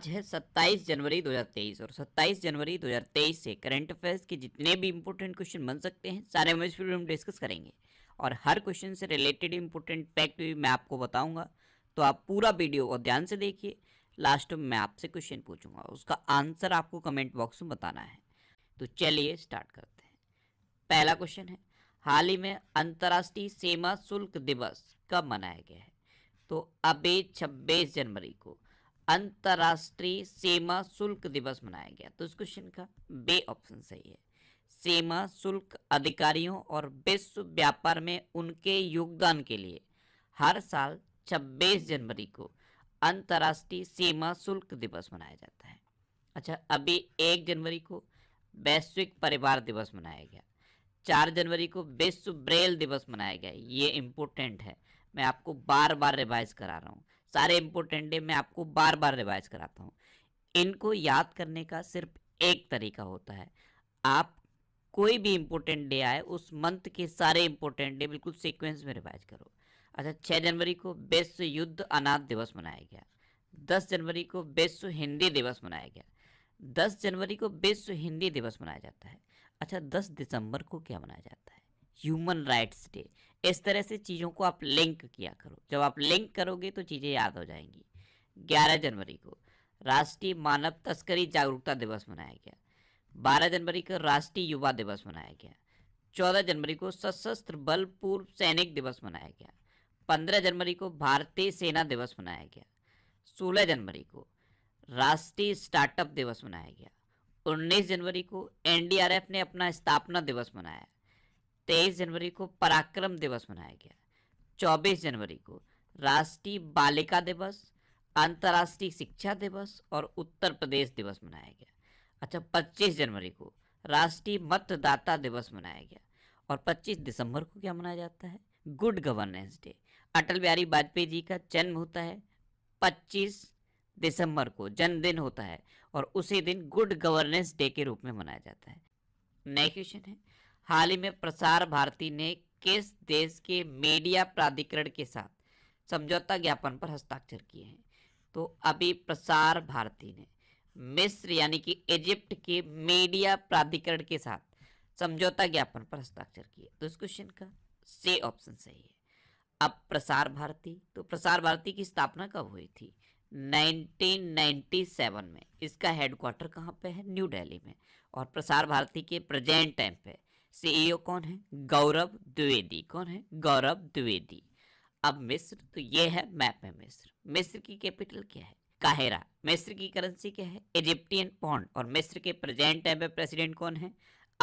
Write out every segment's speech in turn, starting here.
आज है 27 जनवरी 2023 और 27 जनवरी 2023 से करंट अफेयर्स के जितने भी इंपॉर्टेंट क्वेश्चन बन सकते हैं सारे हम इस वीडियो में डिस्कस करेंगे और हर क्वेश्चन से रिलेटेड इंपॉर्टेंट फैक्ट भी मैं आपको बताऊंगा तो आप पूरा वीडियो और ध्यान से देखिए लास्ट में मैं आपसे क्वेश्चन पूछूंगा उसका आंसर आपको कमेंट बॉक्स में बताना है तो चलिए स्टार्ट करते हैं पहला क्वेश्चन है हाल ही में अंतर्राष्ट्रीय सीमा शुल्क दिवस कब मनाया गया है तो अभी 26 जनवरी को अंतर्राष्ट्रीय सीमा शुल्क दिवस मनाया गया तो इस क्वेश्चन का बे ऑप्शन सही है सीमा शुल्क अधिकारियों और विश्व व्यापार में उनके योगदान के लिए हर साल 26 जनवरी को अंतर्राष्ट्रीय सीमा शुल्क दिवस मनाया जाता है अच्छा अभी एक जनवरी को वैश्विक परिवार दिवस मनाया गया चार जनवरी को विश्व ब्रेल दिवस मनाया गया ये इम्पोर्टेंट है मैं आपको बार बार रिवाइज करा रहा हूँ सारे इम्पोर्टेंट डे मैं आपको बार बार रिवाइज कराता हूँ इनको याद करने का सिर्फ एक तरीका होता है आप कोई भी इम्पोर्टेंट डे आए उस मंथ के सारे इम्पोर्टेंट डे बिल्कुल सीक्वेंस में रिवाइज करो अच्छा छः जनवरी को विश्व युद्ध अनाथ दिवस मनाया गया दस जनवरी को विश्व हिंदी दिवस मनाया गया दस जनवरी को विश्व हिंदी दिवस मनाया जाता है अच्छा दस दिसंबर को क्या मनाया जाता है ह्यूमन राइट्स डे इस तरह से चीज़ों को आप लिंक किया करो जब आप लिंक करोगे तो चीज़ें याद हो जाएंगी 11 जनवरी को राष्ट्रीय मानव तस्करी जागरूकता दिवस मनाया गया 12 जनवरी को राष्ट्रीय युवा दिवस मनाया गया 14 जनवरी को सशस्त्र बल पूर्व सैनिक दिवस मनाया गया 15 जनवरी को भारतीय सेना दिवस मनाया गया 16 जनवरी को राष्ट्रीय स्टार्टअप दिवस मनाया गया 19 जनवरी को एनडीआरएफ ने अपना स्थापना दिवस मनाया तेईस जनवरी को पराक्रम दिवस मनाया गया चौबीस जनवरी को राष्ट्रीय बालिका दिवस अंतर्राष्ट्रीय शिक्षा दिवस और उत्तर प्रदेश दिवस मनाया गया अच्छा 25 जनवरी को राष्ट्रीय मतदाता दिवस मनाया गया और 25 दिसंबर को क्या मनाया जाता है good governance day Atal Bihari Vajpayee ji का जन्म होता है 25 दिसंबर को जन्मदिन होता है और उसी दिन गुड गवर्नेंस डे के रूप में मनाया जाता है नया क्वेश्चन है हाल ही में प्रसार भारती ने किस देश के मीडिया प्राधिकरण के साथ समझौता ज्ञापन पर हस्ताक्षर किए हैं तो अभी प्रसार भारती ने मिस्र यानी कि इजिप्ट के मीडिया प्राधिकरण के साथ समझौता ज्ञापन पर हस्ताक्षर किए तो इस क्वेश्चन का से ऑप्शन सही है अब प्रसार भारती तो प्रसार भारती की स्थापना कब हुई थी 1997 में इसका हेडक्वार्टर कहाँ पे है न्यू दिल्ली में और प्रसार भारती के प्रेजेंट टाइम पे सीईओ कौन है गौरव द्विवेदी कौन है गौरव द्विवेदी अब मिस्र तो ये है मैप है मिस्र मिस्र की कैपिटल क्या है काहिरा मिस्र की करेंसी क्या है इजिप्टियन पौंड और मिस्र के प्रेजेंट टाइम में प्रेसिडेंट कौन है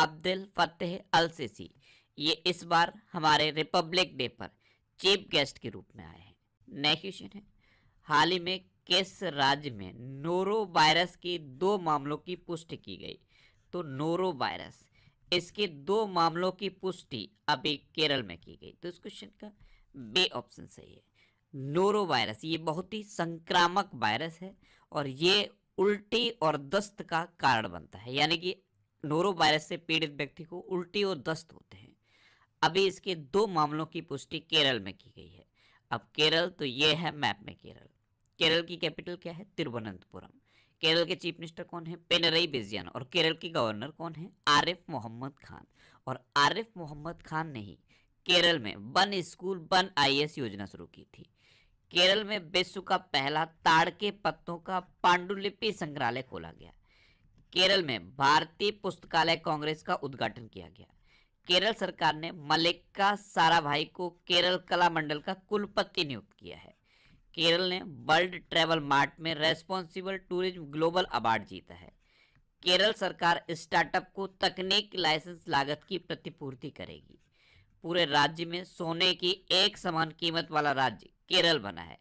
अब्दुल फतेह अल सिसी ये इस बार हमारे रिपब्लिक डे पर चीफ गेस्ट के रूप में आए हैं नेक्स्ट क्वेश्चन है हाल ही में किस राज्य में नोरो वायरस के दो मामलों की पुष्टि की गई तो नोरो वायरस इसके दो मामलों की पुष्टि अभी केरल में की गई तो इस क्वेश्चन का बे ऑप्शन सही है नोरो वायरस ये बहुत ही संक्रामक वायरस है और ये उल्टी और दस्त का कारण बनता है यानी कि नोरो वायरस से पीड़ित व्यक्ति को उल्टी और दस्त होते हैं अभी इसके दो मामलों की पुष्टि केरल में की गई है अब केरल तो ये है मैप में केरल केरल की कैपिटल क्या है तिरुवनंतपुरम केरल के चीफ मिनिस्टर कौन है पेनरई बिजियन और केरल के गवर्नर कौन है आरिफ मोहम्मद खान और आरिफ मोहम्मद खान ने ही केरल में वन स्कूल वन आई योजना शुरू की थी केरल में विश्व का पहला ताड़ के पत्तों का पांडुलिपि संग्रहालय खोला गया केरल में भारतीय पुस्तकालय कांग्रेस का उद्घाटन किया गया केरल सरकार ने मलिक्का भाई को केरल कला मंडल का कुलपति नियुक्त किया है केरल ने वर्ल्ड ट्रैवल मार्ट में रेस्पॉन्सिबल टूरिज्म ग्लोबल अवार्ड जीता है केरल सरकार स्टार्टअप को तकनीक लाइसेंस लागत की प्रतिपूर्ति करेगी पूरे राज्य में सोने की एक समान कीमत वाला राज्य केरल बना है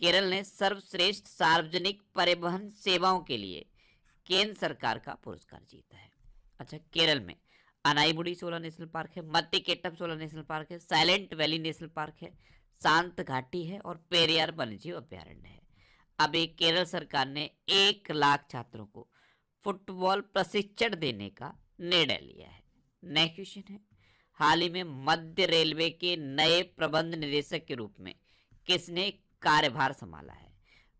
केरल ने सर्वश्रेष्ठ सार्वजनिक परिवहन सेवाओं के लिए केंद्र सरकार का पुरस्कार जीता है अच्छा केरल में अनाईबुड़ी सोलह नेशनल पार्क है Mathikettan Shola national park है साइलेंट वैली नेशनल पार्क है शांत घाटी है और पेरियार वन्यजीव अभ्यारण्य है अभी केरल सरकार ने एक लाख छात्रों को फुटबॉल प्रशिक्षण देने का निर्णय लिया है नया क्वेश्चन है हाल ही में मध्य रेलवे के नए प्रबंध निदेशक के रूप में किसने कार्यभार संभाला है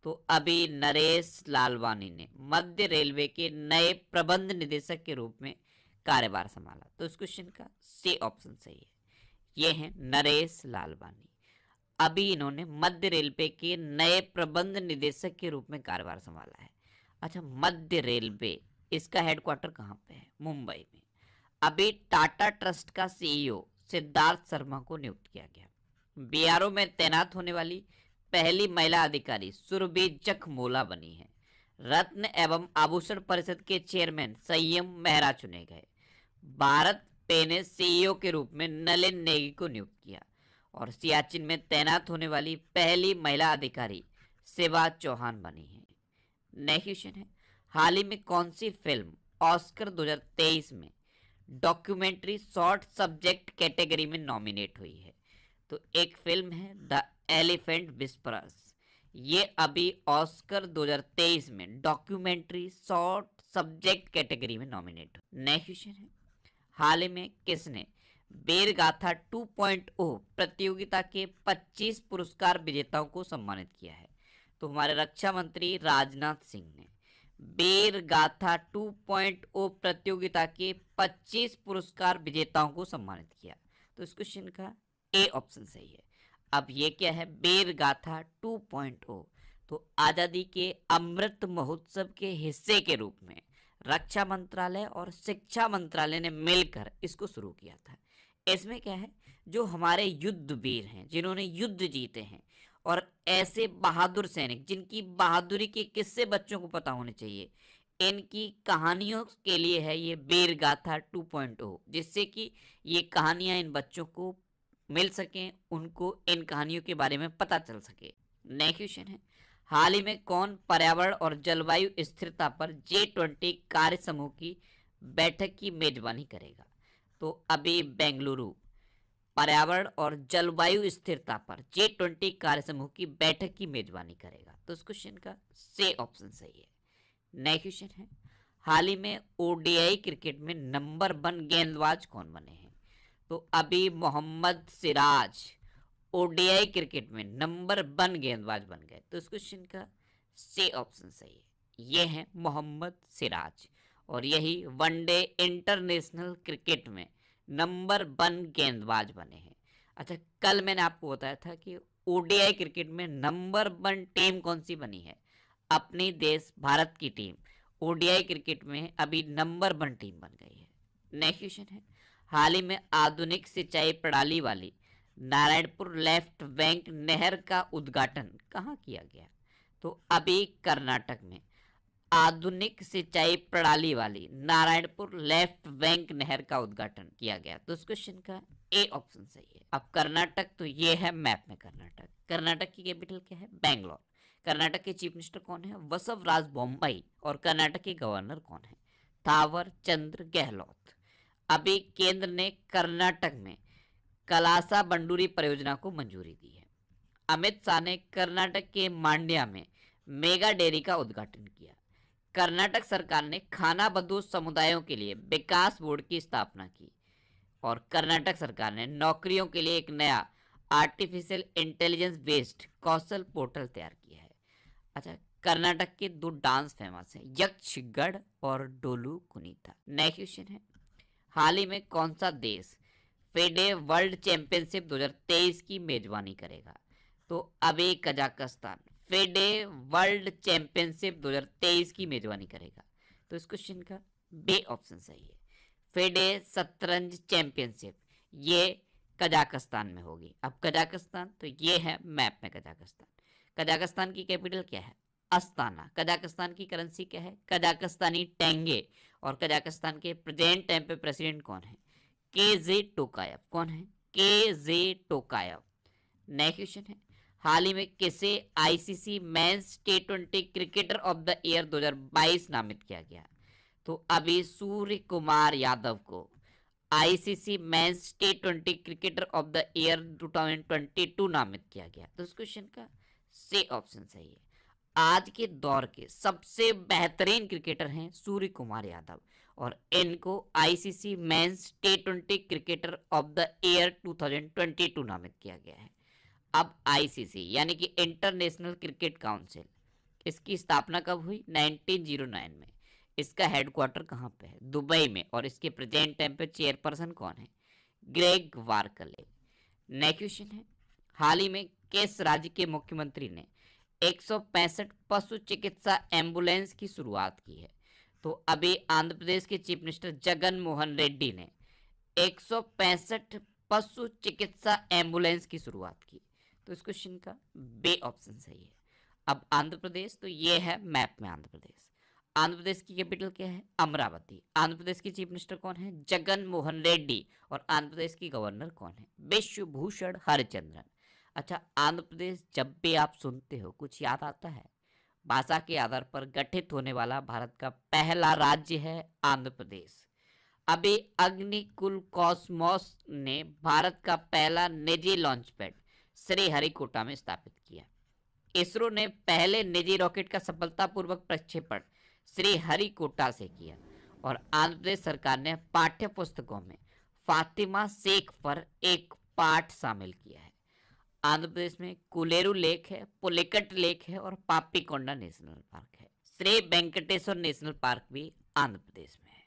तो अभी नरेश लालवानी ने मध्य रेलवे के नए प्रबंध निदेशक के रूप में कार्यभार संभाला तो इस क्वेश्चन का सी ऑप्शन सही है ये हैं नरेश लालवानी अभी इन्होंने मध्य रेलवे के नए प्रबंध निदेशक के रूप में कारोबार संभाला है अच्छा मध्य रेलवे इसका हेडक्वार्टर कहाँ पे है मुंबई में अभी टाटा ट्रस्ट का सीईओ e सिद्धार्थ शर्मा को नियुक्त किया गया बीआरओ में तैनात होने वाली पहली महिला अधिकारी सुरभि जखमोला बनी है रत्न एवं आभूषण परिषद के चेयरमैन संयम मेहरा चुने गए भारत पे ने सीईओ e के रूप में नलिन नेगी को नियुक्त किया और सियाचिन में तैनात होने वाली पहली महिला अधिकारी सेवा चौहान बनी है नेक्स्ट क्वेश्चन है हाल ही में कौन सी फिल्म ऑस्कर 2023 में डॉक्यूमेंट्री शॉर्ट सब्जेक्ट कैटेगरी में नॉमिनेट हुई है तो एक फिल्म है द एलिफेंट विस्परस ये अभी ऑस्कर 2023 में डॉक्यूमेंट्री शॉर्ट सब्जेक्ट कैटेगरी में नॉमिनेट हुई नेक्स्ट क्वेश्चन है हाल ही में किसने बेरगाथा 2.0 प्रतियोगिता के 25 पुरस्कार विजेताओं को सम्मानित किया है तो हमारे रक्षा मंत्री राजनाथ सिंह ने बेरगाथा 2.0 प्रतियोगिता के 25 पुरस्कार विजेताओं को सम्मानित किया तो इस क्वेश्चन का ए ऑप्शन सही है अब ये क्या है बेरगाथा 2.0 तो आज़ादी के अमृत महोत्सव के हिस्से के रूप में रक्षा मंत्रालय और शिक्षा मंत्रालय ने मिलकर इसको शुरू किया था इसमें क्या है जो हमारे युद्ध वीर हैं जिन्होंने युद्ध जीते हैं और ऐसे बहादुर सैनिक जिनकी बहादुरी के किस्से बच्चों को पता होने चाहिए इनकी कहानियों के लिए है ये बेर गाथा टू पॉइंट हो जिससे कि ये कहानियाँ इन बच्चों को मिल सकें उनको इन कहानियों के बारे में पता चल सके नेक्स्ट क्वेश्चन है हाल ही में कौन पर्यावरण और जलवायु स्थिरता पर जे ट्वेंटी कार्य समूह की बैठक की मेजबानी करेगा तो अभी बेंगलुरु पर्यावरण और जलवायु स्थिरता पर जे ट्वेंटी कार्य समूह की बैठक की मेजबानी करेगा तो इस क्वेश्चन का से ऑप्शन सही है नए क्वेश्चन है हाल ही में ओडीआई क्रिकेट में नंबर वन गेंदबाज कौन बने हैं तो अभी मोहम्मद सिराज ओडीआई क्रिकेट में नंबर वन गेंदबाज बन गए तो इस क्वेश्चन का से ऑप्शन सही है ये है मोहम्मद सिराज और यही वनडे इंटरनेशनल क्रिकेट में नंबर वन गेंदबाज बने हैं अच्छा कल मैंने आपको बताया था कि ओडीआई क्रिकेट में नंबर वन टीम कौन सी बनी है अपने देश भारत की टीम ओडीआई क्रिकेट में अभी नंबर वन टीम बन गई है नेक्स्ट क्वेश्चन है हाल ही में आधुनिक सिंचाई प्रणाली वाली नारायणपुर लेफ्ट बैंक नहर का उद्घाटन कहाँ किया गया तो अभी कर्नाटक में आधुनिक सिंचाई प्रणाली वाली नारायणपुर लेफ्ट बैंक नहर का उद्घाटन किया गया तो इस क्वेश्चन का ए ऑप्शन सही है अब कर्नाटक तो ये है मैप में कर्नाटक कर्नाटक की कैपिटल क्या है बैंगलोर कर्नाटक के चीफ मिनिस्टर कौन है वसव राज बॉम्बई और कर्नाटक के गवर्नर कौन है थावर चंद्र गहलोत अभी केंद्र ने कर्नाटक में कलासा बंडूरी परियोजना को मंजूरी दी है अमित शाह ने कर्नाटक के मांड्या में मेगा डेयरी का उद्घाटन किया कर्नाटक सरकार ने खाना बदूस समुदायों के लिए विकास बोर्ड की स्थापना की और कर्नाटक सरकार ने नौकरियों के लिए एक नया आर्टिफिशियल इंटेलिजेंस बेस्ड कौशल पोर्टल तैयार किया है अच्छा कर्नाटक के दो डांस फेमस हैं यक्षगढ़ और डोलू कुनीता नया क्वेश्चन है हाल ही में कौन सा देश फेडे वर्ल्ड चैंपियनशिप 2023 की मेजबानी करेगा तो अबे कजाकिस्तान फेडे वर्ल्ड चैंपियनशिप 2023 की मेजबानी करेगा तो इस क्वेश्चन का बे ऑप्शन सही है फेडे शतरंज चैंपियनशिप ये कजाकिस्तान में होगी अब कजाकिस्तान तो ये है मैप में कजाकिस्तान कजाकिस्तान की कैपिटल क्या है अस्ताना कजाकिस्तान की करेंसी क्या है कजाकिस्तानी टेंगे और कजाकिस्तान के प्रेजेंट टाइम पे प्रेसिडेंट कौन है के जे टोकायब कौन है के जे टोकायब नया क्वेश्चन है हाल ही में किसे ICC men's T twenty cricketer of the year 2022 नामित किया गया तो अभी सूर्य कुमार यादव को ICC men's T twenty cricketer of the year 2022 नामित किया गया तो इस क्वेश्चन का से ऑप्शन सही है आज के दौर के सबसे बेहतरीन क्रिकेटर हैं सूर्य कुमार यादव और इनको ICC men's T twenty cricketer of the year 2022 नामित किया गया है अब आईसीसी यानी कि इंटरनेशनल क्रिकेट काउंसिल इसकी स्थापना कब हुई 1909 में इसका हेडक्वार्टर कहाँ पे है दुबई में और इसके प्रेजेंट टाइम पे चेयरपर्सन कौन है ग्रेग वार्कले नेक्स्ट क्वेश्चन है हाल ही में किस राज्य के मुख्यमंत्री ने एक पशु चिकित्सा एम्बुलेंस की शुरुआत की है तो अभी आंध्र प्रदेश के चीफ मिनिस्टर जगन मोहन रेड्डी ने एक पशु चिकित्सा एम्बुलेंस की शुरुआत की तो इस क्वेश्चन का बे ऑप्शन सही है अब आंध्र प्रदेश तो ये है मैप में आंध्र प्रदेश आंध्र प्रदेश की कैपिटल क्या है अमरावती आंध्र प्रदेश की चीफ मिनिस्टर कौन है जगन मोहन रेड्डी और आंध्र प्रदेश की गवर्नर कौन है विश्वभूषण हरिचंद्रन अच्छा आंध्र प्रदेश जब भी आप सुनते हो कुछ याद आता है भाषा के आधार पर गठित होने वाला भारत का पहला राज्य है आंध्र प्रदेश अभी अग्निकुल कॉस्मोस ने भारत का पहला निजी लॉन्च पैड श्रीहरिकोटा में स्थापित किया इसरो ने पहले निजी रॉकेट का सफलतापूर्वक प्रक्षेपण श्रीहरिकोटा से किया और आंध्र प्रदेश सरकार ने पाठ्य पुस्तकों में फातिमा शेख पर एक पाठ शामिल किया है आंध्र प्रदेश में कुलेरू लेक है पुलिकट लेक है और पापीकोंडा नेशनल पार्क है श्री वेंकटेश्वर नेशनल पार्क भी आंध्र प्रदेश में है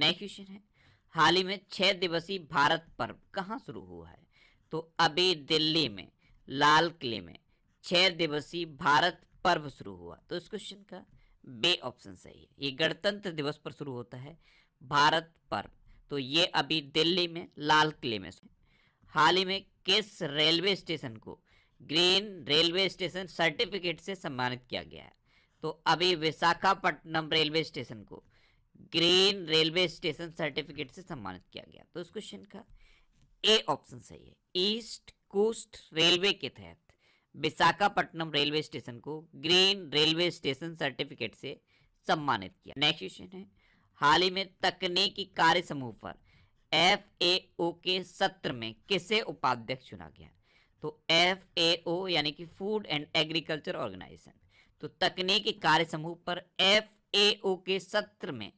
नेक्स्ट क्वेश्चन है हाल ही में छह दिवसीय भारत पर्व कहाँ शुरू हुआ है तो अभी दिल्ली में लाल किले में छह दिवसीय भारत पर्व शुरू हुआ तो इस क्वेश्चन का बे ऑप्शन सही है ये गणतंत्र दिवस पर शुरू होता है भारत पर्व तो ये अभी दिल्ली में लाल किले में हाल ही में किस रेलवे स्टेशन को ग्रीन रेलवे स्टेशन सर्टिफिकेट से सम्मानित किया गया है तो अभी विशाखापट्टनम रेलवे स्टेशन को ग्रीन रेलवे स्टेशन सर्टिफिकेट से सम्मानित किया गया तो इस क्वेश्चन का ए ऑप्शन सही है ईस्ट कोस्ट रेलवे के तहत विशाखापट्टनम रेलवे स्टेशन को ग्रीन रेलवे स्टेशन सर्टिफिकेट से सम्मानित किया नेक्स्ट क्वेश्चन है हाल ही में तकनीकी कार्य समूह पर एफ ए ओ के सत्र में किसे उपाध्यक्ष चुना गया तो एफ ए ओ यानी कि फूड एंड एग्रीकल्चर ऑर्गेनाइजेशन तो तकनीकी कार्य समूह पर एफ ए ओ के सत्र में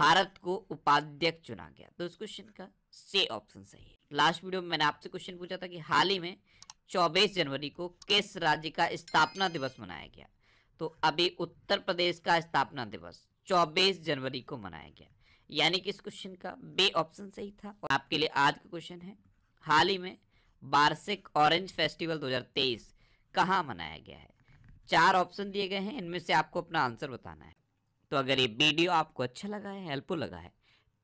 भारत को उपाध्यक्ष चुना गया तो इस क्वेश्चन का से ऑप्शन सही है लास्ट वीडियो में मैंने आपसे क्वेश्चन पूछा था कि हाल ही में 24 जनवरी को किस राज्य का स्थापना दिवस मनाया गया तो अभी उत्तर प्रदेश का स्थापना दिवस 24 जनवरी को मनाया गया यानी कि इस क्वेश्चन का बे ऑप्शन सही था और आपके लिए आज का क्वेश्चन है हाल ही में वार्षिक ऑरेंज फेस्टिवल 2023 कहाँ मनाया गया है चार ऑप्शन दिए गए हैं इनमें से आपको अपना आंसर बताना है तो अगर ये वीडियो आपको अच्छा लगा है हेल्पफुल लगा है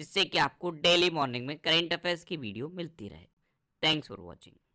जिससे कि आपको डेली मॉर्निंग में करेंट अफेयर्स की वीडियो मिलती रहे थैंक्स फॉर वॉचिंग